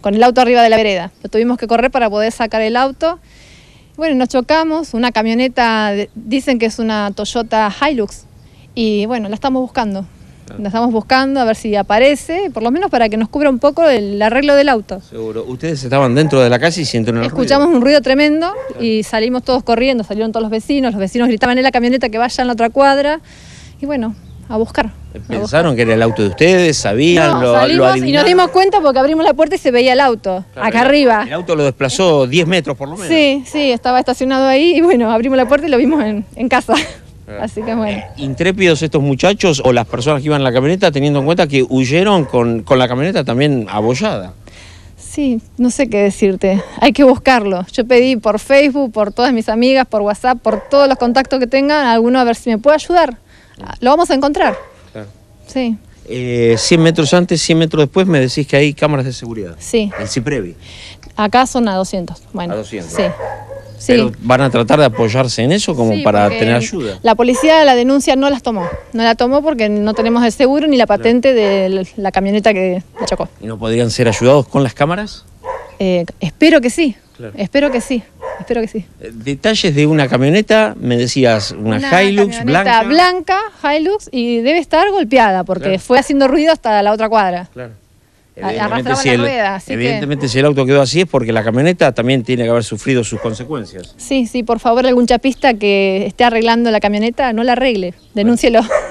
con el auto arriba de la vereda. Lo tuvimos que correr para poder sacar el auto. Bueno, nos chocamos, una camioneta, dicen que es una Toyota Hilux, y bueno, la estamos buscando. La estamos buscando a ver si aparece, por lo menos para que nos cubra un poco el arreglo del auto. Seguro. Ustedes estaban dentro de la calle y sienten el Escuchamos un ruido tremendo y salimos todos corriendo, salieron todos los vecinos, los vecinos gritaban en la camioneta que vaya en la otra cuadra. Y bueno, a buscar. ¿Pensaron que era el auto de ustedes? ¿Sabían? lo, salimos y nos dimos cuenta porque abrimos la puerta y se veía el auto, acá arriba. El auto lo desplazó 10 metros por lo menos. Sí, sí, estaba estacionado ahí y bueno, abrimos la puerta y lo vimos en, casa. Así que bueno. Eh, Intrépidos estos muchachos o las personas que iban en la camioneta, teniendo en cuenta que huyeron con, con la camioneta también abollada. Sí, no sé qué decirte. Hay que buscarlo. Yo pedí por Facebook, por todas mis amigas, por WhatsApp, por todos los contactos que tengan, a alguno a ver si me puede ayudar. Lo vamos a encontrar. Sí. 100 eh, metros antes, 100 metros después, me decís que hay cámaras de seguridad. Sí. En Ciprevi. Acá son a 200. Bueno, a 200. Sí. van a tratar de apoyarse en eso como para tener ayuda. La policía la denuncia no las tomó. No la tomó porque no tenemos el seguro ni la patente de la camioneta que la chocó. ¿Y no podrían ser ayudados con las cámaras? Eh, espero que sí. Espero que sí. Espero que sí. Eh, detalles de una camioneta, me decías, una, Hilux blanca. blanca, Hilux, y debe estar golpeada porque fue haciendo ruido hasta la otra cuadra. Claro. Evidentemente, si, el, rueda, evidentemente si el auto quedó así es porque la camioneta también tiene que haber sufrido sus consecuencias. Sí, sí, por favor, algún chapista que esté arreglando la camioneta, no la arregle, denúncielo.